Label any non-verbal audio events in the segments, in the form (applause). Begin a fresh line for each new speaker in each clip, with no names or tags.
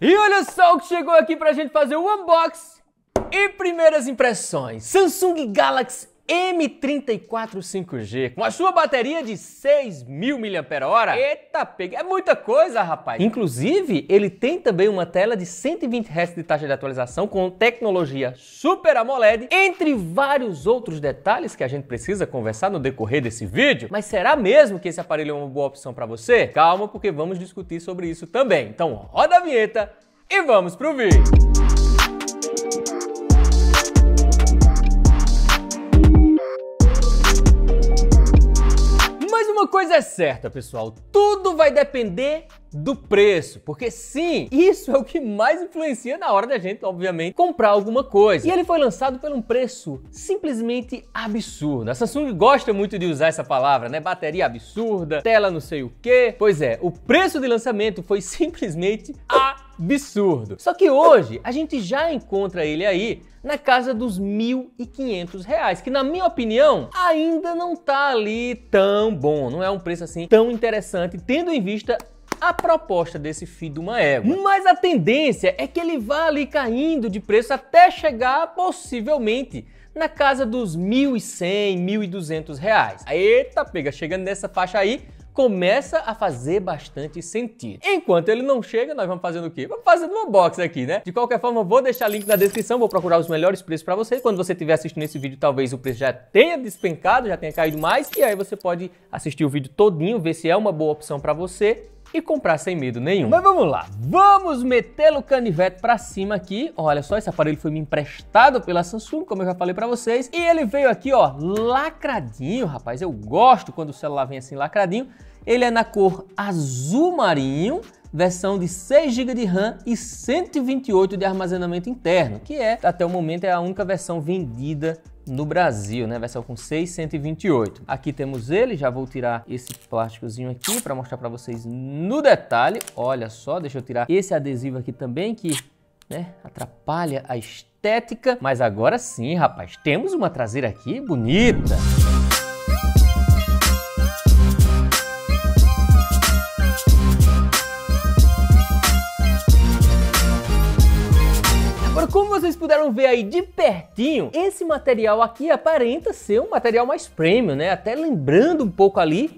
E olha só o que chegou aqui pra gente fazer o unboxing e primeiras impressões. Samsung Galaxy M34 5G com a sua bateria de 6.000 mil mAh. Eita, pega, é muita coisa, rapaz. Inclusive, ele tem também uma tela de 120 Hz de taxa de atualização com tecnologia Super AMOLED, entre vários outros detalhes que a gente precisa conversar no decorrer desse vídeo. Mas será mesmo que esse aparelho é uma boa opção para você? Calma, porque vamos discutir sobre isso também. Então, roda a vinheta e vamos pro vídeo. coisa é certa, pessoal, tudo vai depender do preço, porque sim, isso é o que mais influencia na hora da gente, obviamente, comprar alguma coisa. E ele foi lançado por um preço simplesmente absurdo. A Samsung gosta muito de usar essa palavra, né? Bateria absurda, tela não sei o que. Pois é, o preço de lançamento foi (laughs) simplesmente absurdo Só que hoje a gente já encontra ele aí na casa dos R$ 1.500, que na minha opinião ainda não tá ali tão bom, não é um preço assim tão interessante, tendo em vista a proposta desse FII de uma égua. Mas a tendência é que ele vá ali caindo de preço até chegar possivelmente na casa dos 1.100, 1.200 reais. Eita pega, chegando nessa faixa aí, começa a fazer bastante sentido. Enquanto ele não chega, nós vamos fazendo o quê? Vamos fazendo uma box aqui, né? De qualquer forma, vou deixar o link na descrição, vou procurar os melhores preços para você. Quando você estiver assistindo esse vídeo, talvez o preço já tenha despencado, já tenha caído mais, e aí você pode assistir o vídeo todinho, ver se é uma boa opção para você e comprar sem medo nenhum. Mas vamos lá, vamos meter o canivete para cima aqui. Olha só, esse aparelho foi me emprestado pela Samsung, como eu já falei para vocês, e ele veio aqui, ó, lacradinho, rapaz. Eu gosto quando o celular vem assim lacradinho. Ele é na cor azul marinho versão de 6 GB de RAM e 128 de armazenamento interno, que é, até o momento, é a única versão vendida no Brasil, né? Versão com 628. Aqui temos ele, já vou tirar esse plásticozinho aqui para mostrar para vocês no detalhe. Olha só, deixa eu tirar esse adesivo aqui também que, né, atrapalha a estética, mas agora sim, rapaz, temos uma traseira aqui bonita. puderam ver aí de pertinho, esse material aqui aparenta ser um material mais premium, né? Até lembrando um pouco ali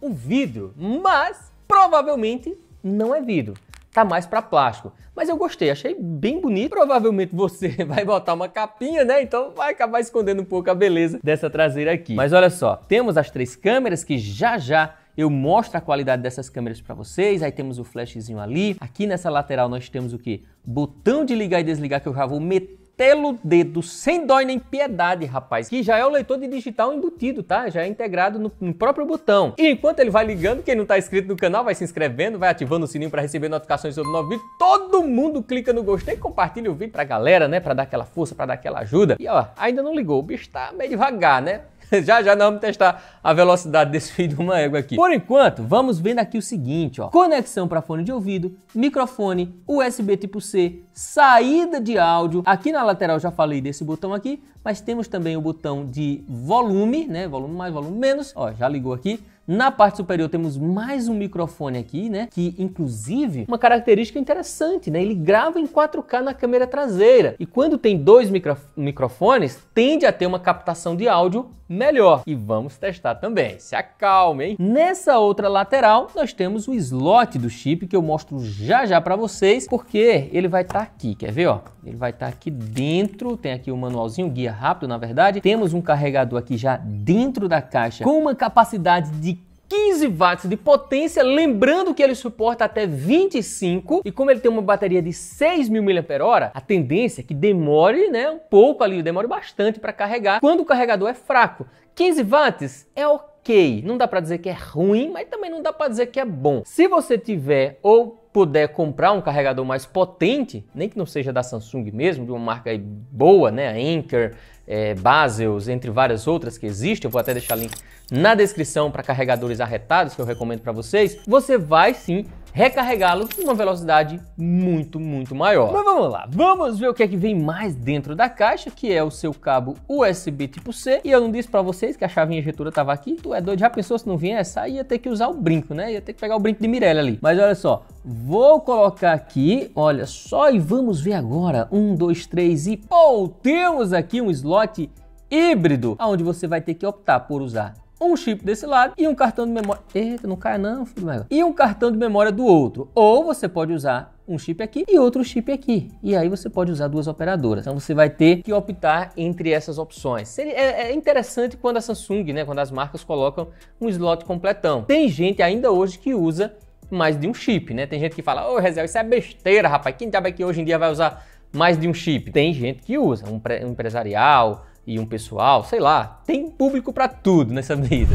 o vidro, mas provavelmente não é vidro tá mais para plástico. Mas eu gostei, achei bem bonito. Provavelmente você (laughs) vai botar uma capinha, né? Então vai acabar escondendo um pouco a beleza dessa traseira aqui. Mas olha só, temos as três câmeras que já já eu mostro a qualidade dessas câmeras para vocês, aí temos o flashzinho ali. Aqui nessa lateral nós temos o que? Botão de ligar e desligar que eu já vou meter pelo dedo, sem dó e nem piedade, rapaz, que já é o leitor de digital embutido, tá? Já é integrado no, no próprio botão. E enquanto ele vai ligando, quem não tá inscrito no canal vai se inscrevendo, vai ativando o sininho para receber notificações sobre novo vídeo. Todo mundo clica no gostei, compartilha o vídeo pra galera, né? Pra dar aquela força, pra dar aquela ajuda. E ó, ainda não ligou, o bicho tá meio devagar, né? (laughs) já já nós vamos testar a velocidade desse fio de uma égua aqui. Por enquanto, vamos vendo aqui o seguinte, ó. Conexão para fone de ouvido, microfone, USB tipo C, saída de áudio. Aqui na lateral já falei desse botão aqui, mas temos também o botão de volume, né? Volume mais, volume menos. Ó, já ligou aqui. Na parte superior temos mais um microfone aqui, né? Que inclusive uma característica interessante, né? Ele grava em 4K na câmera traseira. E quando tem dois micro... microfones, tende a ter uma captação de áudio melhor. E vamos testar também. Se acalme, hein? Nessa outra lateral, nós temos o slot do chip que eu mostro já já para vocês, porque ele vai estar tá aqui, quer ver, ó? Ele vai estar tá aqui dentro, tem aqui o um manualzinho, guia rápido, na verdade. Temos um carregador aqui já dentro da caixa com uma capacidade de 15 watts de potência, lembrando que ele suporta até 25 e como ele tem uma bateria de 6.000 mAh, a tendência é que demore, né, um pouco ali, demore bastante para carregar quando o carregador é fraco. 15 watts é ok, não dá para dizer que é ruim, mas também não dá para dizer que é bom. Se você tiver ou puder comprar um carregador mais potente, nem que não seja da Samsung mesmo, de uma marca boa, né, Anker, é, Basels, entre várias outras que existem, eu vou até deixar link na descrição para carregadores arretados que eu recomendo para vocês, você vai sim recarregá-los numa velocidade muito, muito maior. Mas vamos lá, vamos ver o que é que vem mais dentro da caixa, que é o seu cabo USB tipo C. E eu não disse para vocês que a chavinha injetora estava aqui. Tu é doido, já pensou se não viesse? Aí ia ter que usar o brinco, né? Ia ter que pegar o brinco de Mirella ali. Mas olha só, vou colocar aqui, olha só, e vamos ver agora. Um, dois, três e... Pô, temos aqui um slot slot híbrido, onde você vai ter que optar por usar um chip desse lado e um cartão de memória. Eita, não cai não, filho. meu, E um cartão de memória do outro. Ou você pode usar um chip aqui e outro chip aqui. E aí você pode usar duas operadoras. Então você vai ter que optar entre essas opções. É, é interessante quando a Samsung, né, quando as marcas colocam um slot completão. Tem gente ainda hoje que usa mais de um chip, né? Tem gente que fala, ô, oh, Rezel, isso é besteira, rapaz. Quem tava aqui é que hoje em dia vai usar mais de um chip? Tem gente que usa, um, empresarial e um pessoal, sei lá. Tem público para tudo nessa vida.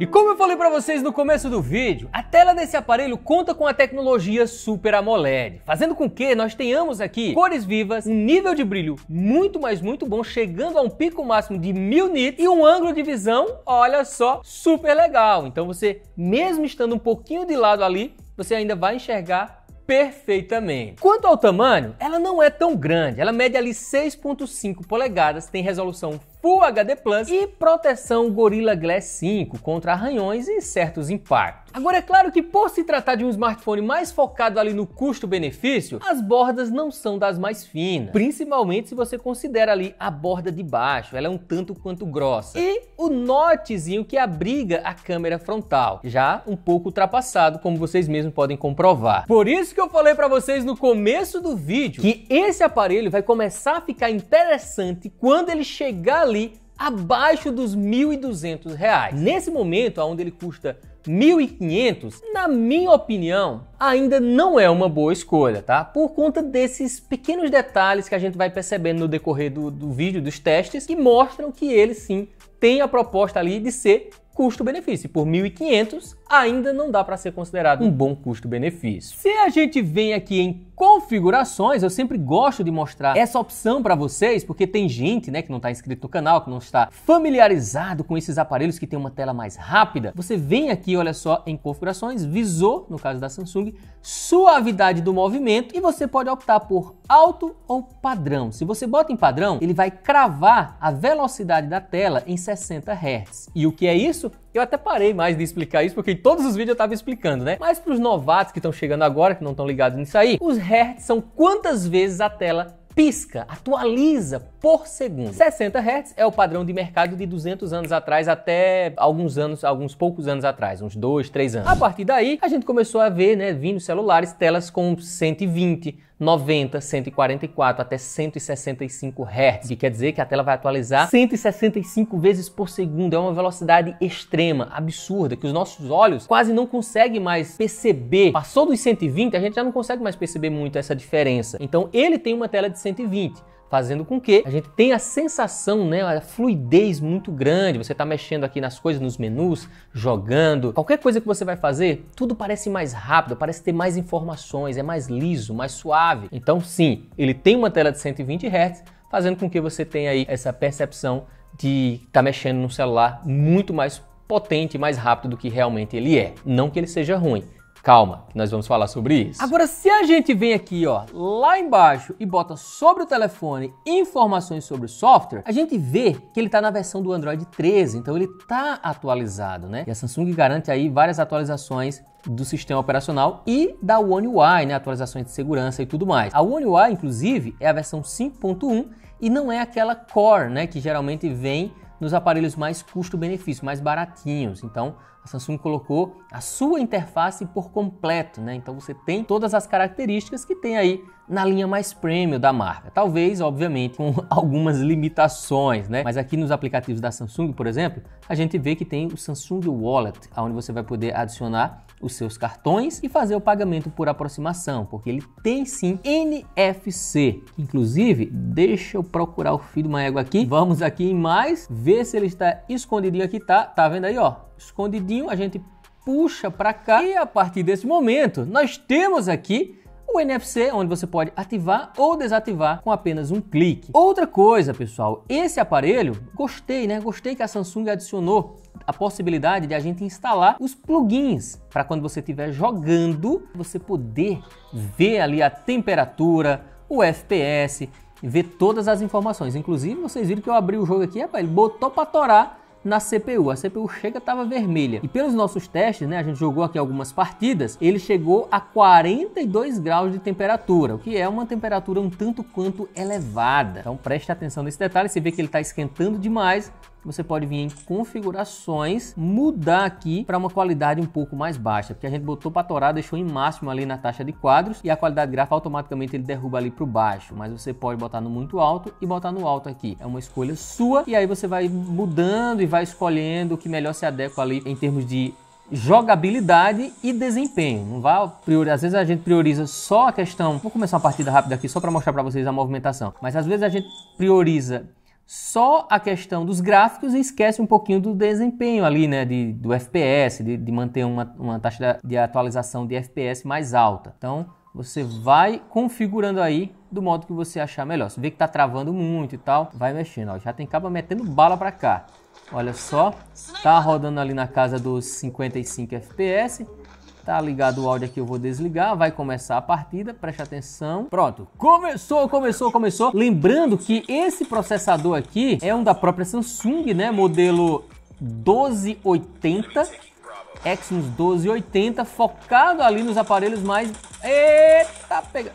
E como eu falei para vocês no começo do vídeo, a tela desse aparelho conta com a tecnologia Super AMOLED, fazendo com que nós tenhamos aqui cores vivas, um nível de brilho muito, mais muito bom, chegando a um pico máximo de 1000 nits e um ângulo de visão, olha só, super legal. Então você, mesmo estando um pouquinho de lado ali, você ainda vai enxergar perfeitamente. Quanto ao tamanho, ela não é tão grande, ela mede ali 6.5 polegadas, tem resolução Full HD Plus e proteção Gorilla Glass 5 contra arranhões e certos impactos. Agora é claro que por se tratar de um smartphone mais focado ali no custo-benefício, as bordas não são das mais finas, principalmente se você considera ali a borda de baixo, ela é um tanto quanto grossa. E o notezinho que abriga a câmera frontal, já um pouco ultrapassado, como vocês mesmos podem comprovar. Por isso que eu falei para vocês no começo do vídeo que esse aparelho vai começar a ficar interessante quando ele chegar ali ali abaixo dos R$ 1.200. Reais. Nesse momento, onde ele custa 1.500, na minha opinião, ainda não é uma boa escolha, tá? Por conta desses pequenos detalhes que a gente vai percebendo no decorrer do, do vídeo, dos testes, que mostram que ele sim tem a proposta ali de ser custo-benefício. Por 1.500, ainda não dá para ser considerado um bom custo-benefício. Se a gente vem aqui em configurações, eu sempre gosto de mostrar essa opção para vocês, porque tem gente, né, que não está inscrito no canal, que não está familiarizado com esses aparelhos que tem uma tela mais rápida. Você vem aqui, olha só, em configurações, visor, no caso da Samsung, suavidade do movimento e você pode optar por alto ou padrão. Se você bota em padrão, ele vai cravar a velocidade da tela em 60 Hz. E o que é isso? Eu até parei mais de explicar isso, porque em todos os vídeos eu tava explicando, né? Mas pros novatos que estão chegando agora, que não estão ligados nisso aí, os hertz são quantas vezes a tela pisca, atualiza por segundo. 60 Hz é o padrão de mercado de 200 anos atrás até alguns anos, alguns poucos anos atrás, uns 2, 3 anos. A partir daí, a gente começou a ver, né, vindo celulares, telas com 120, 90, 144 até 165 Hz, que quer dizer que a tela vai atualizar 165 vezes por segundo. É uma velocidade extrema, absurda, que os nossos olhos quase não conseguem mais perceber. Passou dos 120, a gente já não consegue mais perceber muito essa diferença. Então ele tem uma tela de 120 fazendo com que a gente tenha a sensação, né, a fluidez muito grande. Você está mexendo aqui nas coisas, nos menus, jogando, qualquer coisa que você vai fazer, tudo parece mais rápido, parece ter mais informações, é mais liso, mais suave. Então, sim, ele tem uma tela de 120 Hz, fazendo com que você tenha aí essa percepção de estar tá mexendo no celular muito mais potente, mais rápido do que realmente ele é. Não que ele seja ruim, Calma, nós vamos falar sobre isso. Agora, se a gente vem aqui, ó, lá embaixo e bota sobre o telefone informações sobre o software, a gente vê que ele está na versão do Android 13, então ele está atualizado, né? E a Samsung garante aí várias atualizações do sistema operacional e da One UI, né, atualizações de segurança e tudo mais. A One UI, inclusive, é a versão 5.1 e não é aquela Core, né, que geralmente vem nos aparelhos mais custo-benefício, mais baratinhos. Então, a Samsung colocou a sua interface por completo, né? Então você tem todas as características que tem aí na linha mais premium da marca. Talvez, obviamente, com (laughs) algumas limitações, né? Mas aqui nos aplicativos da Samsung, por exemplo, a gente vê que tem o Samsung Wallet, onde você vai poder adicionar os seus cartões e fazer o pagamento por aproximação, porque ele tem sim NFC. Inclusive, deixa eu procurar o fio de uma égua aqui. Vamos aqui em mais, ver se ele está escondidinho aqui, tá? Tá vendo aí, ó? Escondidinho, a gente puxa para cá e a partir desse momento, nós temos aqui o NFC, onde você pode ativar ou desativar com apenas um clique. Outra coisa, pessoal, esse aparelho, gostei, né? Gostei que a Samsung adicionou a possibilidade de a gente instalar os plugins para quando você estiver jogando, você poder ver ali a temperatura, o FPS, ver todas as informações. Inclusive, vocês viram que eu abri o jogo aqui, rapaz, ele botou para torar na CPU. A CPU chega estava vermelha. E pelos nossos testes, né, a gente jogou aqui algumas partidas, ele chegou a 42 graus de temperatura, o que é uma temperatura um tanto quanto elevada. Então preste atenção nesse detalhe, você vê que ele está esquentando demais você pode vir em configurações, mudar aqui para uma qualidade um pouco mais baixa, porque a gente botou para torar, deixou em máximo ali na taxa de quadros e a qualidade gráfica automaticamente ele derruba ali para o baixo, mas você pode botar no muito alto e botar no alto aqui. É uma escolha sua e aí você vai mudando e vai escolhendo o que melhor se adequa ali em termos de jogabilidade e desempenho. Não vá priorizar. Às vezes a gente prioriza só a questão. Vou começar uma partida rápida aqui só para mostrar para vocês a movimentação. Mas às vezes a gente prioriza só a questão dos gráficos e esquece um pouquinho do desempenho ali, né? De, do FPS, de, de manter uma, uma taxa de atualização de FPS mais alta. Então você vai configurando aí do modo que você achar melhor. Se vê que tá travando muito e tal, vai mexendo. Ó, já tem cabo metendo bala para cá. Olha só, tá rodando ali na casa dos 55 FPS. Tá ligado o áudio aqui, eu vou desligar, vai começar a partida, preste atenção. Pronto, começou, começou, começou. Lembrando que esse processador aqui é um da própria Samsung, né? Modelo 1280, Exynos 1280, focado ali nos aparelhos mais... Eita, pega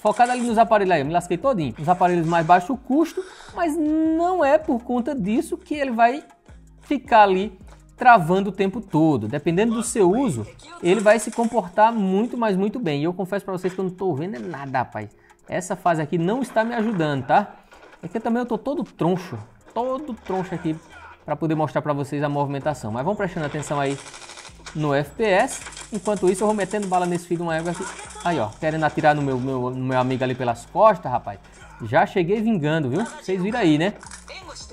focado ali nos aparelhos, aí, me lasquei todinho, nos aparelhos mais baixo custo, mas não é por conta disso que ele vai ficar ali travando o tempo todo. Dependendo do seu uso, ele vai se comportar muito, mas muito bem. E eu confesso para vocês que eu não estou vendo é nada, rapaz. Essa fase aqui não está me ajudando, tá? É que também eu estou todo troncho, todo troncho aqui para poder mostrar para vocês a movimentação. Mas vamos prestando atenção aí no FPS. Enquanto isso, eu vou metendo bala nesse filho uma égua aqui. Aí, ó, querendo atirar no meu, meu, no meu amigo ali pelas costas, rapaz. Já cheguei vingando, viu? Vocês viram aí, né?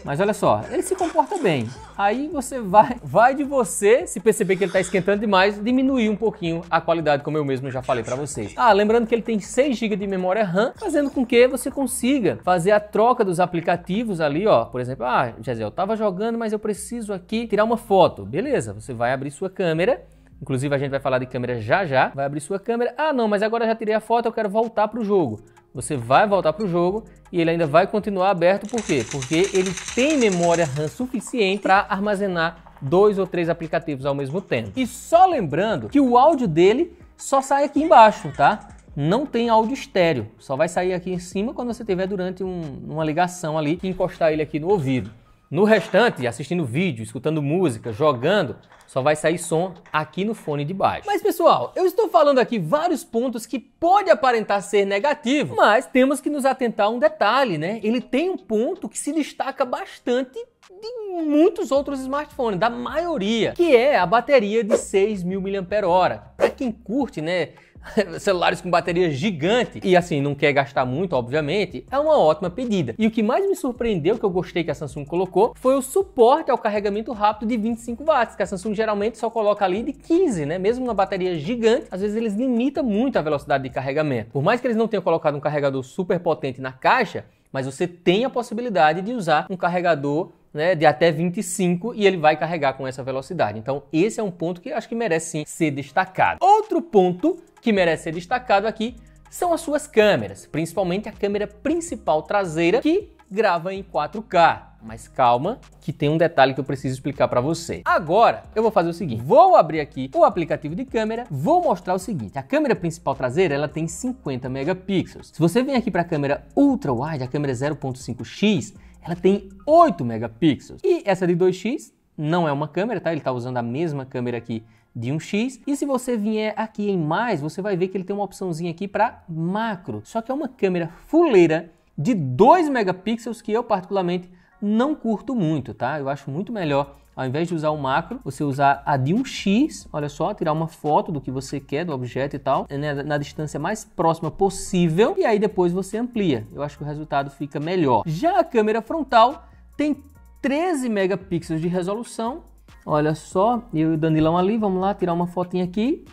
Mas olha só, ele se comporta bem. Aí você vai, vai de você, se perceber que ele está esquentando demais, diminuir um pouquinho a qualidade, como eu mesmo já falei para vocês. Ah, lembrando que ele tem 6 GB de memória RAM, fazendo com que você consiga fazer a troca dos aplicativos ali, ó. Por exemplo, ah, Gisele, eu tava jogando, mas eu preciso aqui tirar uma foto. Beleza, você vai abrir sua câmera Inclusive, a gente vai falar de câmera já já. Vai abrir sua câmera. Ah, não, mas agora já tirei a foto, eu quero voltar para o jogo. Você vai voltar para o jogo e ele ainda vai continuar aberto, por quê? Porque ele tem memória RAM suficiente para armazenar dois ou três aplicativos ao mesmo tempo. E só lembrando que o áudio dele só sai aqui embaixo, tá? Não tem áudio estéreo, só vai sair aqui em cima quando você tiver durante um, uma ligação ali que encostar ele aqui no ouvido. No restante, assistindo vídeo, escutando música, jogando, só vai sair som aqui no fone de baixo. Mas pessoal, eu estou falando aqui vários pontos que pode aparentar ser negativo, mas temos que nos atentar a um detalhe, né? Ele tem um ponto que se destaca bastante de muitos outros smartphones, da maioria, que é a bateria de 6.000 mAh. Para quem curte, né, (laughs) celulares com bateria gigante e assim não quer gastar muito, obviamente, é uma ótima pedida. E o que mais me surpreendeu, que eu gostei que a Samsung colocou, foi o suporte ao carregamento rápido de 25 watts, que a Samsung geralmente só coloca ali de 15, né? Mesmo na bateria gigante, às vezes eles limitam muito a velocidade de carregamento. Por mais que eles não tenham colocado um carregador super potente na caixa, mas você tem a possibilidade de usar um carregador né, de até 25 e ele vai carregar com essa velocidade. Então, esse é um ponto que acho que merece sim ser destacado. Outro ponto que merece ser destacado aqui são as suas câmeras, principalmente a câmera principal traseira que grava em 4K. Mas calma, que tem um detalhe que eu preciso explicar para você. Agora, eu vou fazer o seguinte. Vou abrir aqui o aplicativo de câmera, vou mostrar o seguinte. A câmera principal traseira, ela tem 50 megapixels. Se você vem aqui para a câmera ultra wide, a câmera 0.5x, ela tem 8 megapixels. E essa de 2x não é uma câmera, tá? Ele está usando a mesma câmera aqui de um X. E se você vier aqui em mais, você vai ver que ele tem uma opçãozinha aqui para macro. Só que é uma câmera fuleira de 2 megapixels que eu particularmente não curto muito, tá? Eu acho muito melhor ao invés de usar o macro, você usar a de um X, olha só, tirar uma foto do que você quer, do objeto e tal, né, na distância mais próxima possível, e aí depois você amplia. Eu acho que o resultado fica melhor. Já a câmera frontal tem 13 megapixels de resolução Olha só, eu e o Danilão ali, vamos lá tirar uma fotinha aqui.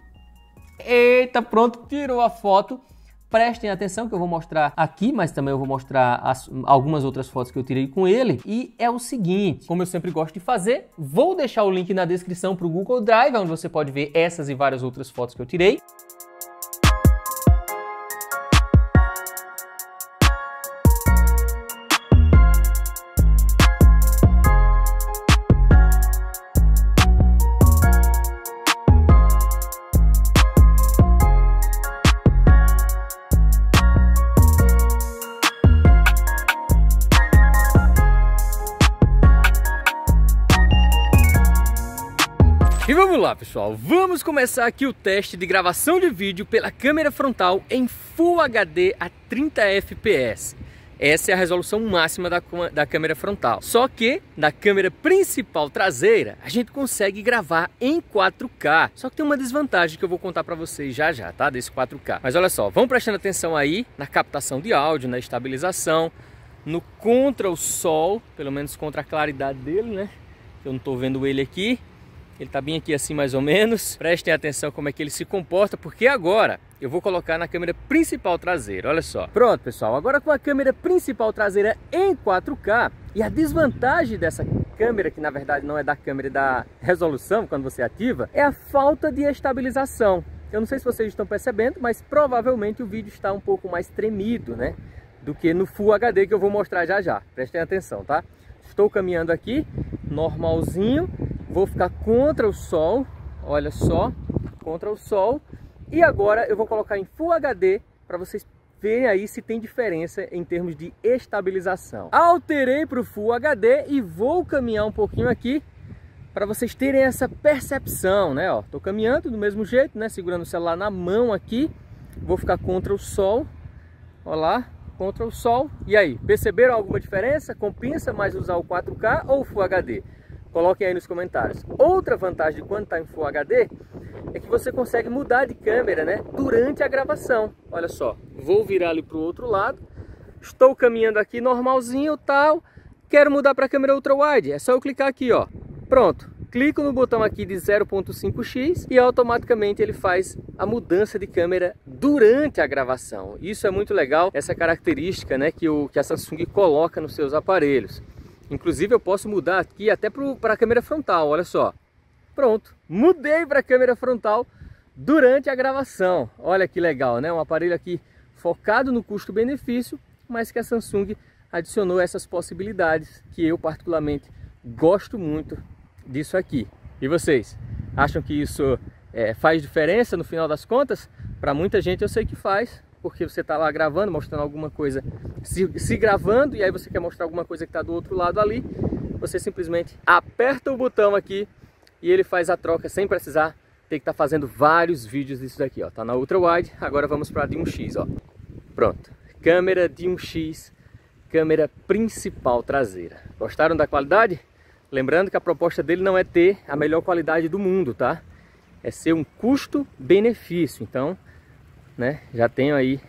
Eita, pronto, tirou a foto. Prestem atenção que eu vou mostrar aqui, mas também eu vou mostrar as, algumas outras fotos que eu tirei com ele. E é o seguinte, como eu sempre gosto de fazer, vou deixar o link na descrição para o Google Drive, onde você pode ver essas e várias outras fotos que eu tirei. pessoal, vamos começar aqui o teste de gravação de vídeo pela câmera frontal em Full HD a 30 fps. Essa é a resolução máxima da, da câmera frontal. Só que na câmera principal traseira a gente consegue gravar em 4K. Só que tem uma desvantagem que eu vou contar para vocês já já, tá? Desse 4K. Mas olha só, vamos prestando atenção aí na captação de áudio, na estabilização, no contra o sol, pelo menos contra a claridade dele, né? Eu não estou vendo ele aqui. Ele está bem aqui assim mais ou menos. Prestem atenção como é que ele se comporta, porque agora eu vou colocar na câmera principal traseira, olha só. Pronto, pessoal, agora com a câmera principal traseira em 4K, e a desvantagem dessa câmera, que na verdade não é da câmera, da resolução, quando você ativa, é a falta de estabilização. Eu não sei se vocês estão percebendo, mas provavelmente o vídeo está um pouco mais tremido, né? Do que no Full HD que eu vou mostrar já já. Prestem atenção, tá? Estou caminhando aqui, normalzinho, vou ficar contra o sol, olha só, contra o sol. E agora eu vou colocar em Full HD para vocês verem aí se tem diferença em termos de estabilização. Alterei para o Full HD e vou caminhar um pouquinho aqui para vocês terem essa percepção, né? Ó, tô caminhando do mesmo jeito, né? Segurando o celular na mão aqui, vou ficar contra o sol, olha lá, contra o sol. E aí, perceberam alguma diferença? Compensa mais usar o 4K ou o Full HD? Coloquem aí nos comentários. Outra vantagem de quando está em Full HD é que você consegue mudar de câmera né, durante a gravação. Olha só, vou virar ali para o outro lado, estou caminhando aqui normalzinho tal, quero mudar para a câmera ultra-wide, é só eu clicar aqui, ó. pronto. Clico no botão aqui de 0.5x e automaticamente ele faz a mudança de câmera durante a gravação. Isso é muito legal, essa característica né, que, o, que a Samsung coloca nos seus aparelhos. Inclusive eu posso mudar aqui até para a câmera frontal, olha só. Pronto, mudei para a câmera frontal durante a gravação. Olha que legal, né? Um aparelho aqui focado no custo-benefício, mas que a Samsung adicionou essas possibilidades que eu particularmente gosto muito disso aqui. E vocês, acham que isso é, faz diferença no final das contas? Para muita gente eu sei que faz, porque você está lá gravando, mostrando alguma coisa, se, se gravando, e aí você quer mostrar alguma coisa que está do outro lado ali, você simplesmente aperta o botão aqui e ele faz a troca sem precisar ter que estar tá fazendo vários vídeos disso daqui, ó. Tá na ultra wide, agora vamos para de 1x, ó. Pronto. Câmera de 1x, câmera principal traseira. Gostaram da qualidade? Lembrando que a proposta dele não é ter a melhor qualidade do mundo, tá? É ser um custo-benefício. Então, né? Já tenho aí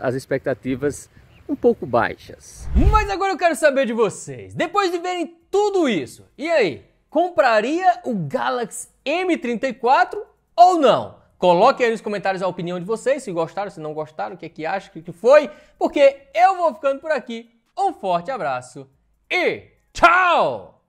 as expectativas um pouco baixas. Mas agora eu quero saber de vocês, depois de verem tudo isso, e aí, compraria o Galaxy M34 ou não? Coloquem aí nos comentários a opinião de vocês, se gostaram, se não gostaram, o que é que acham, o é que foi, porque eu vou ficando por aqui. Um forte abraço e tchau!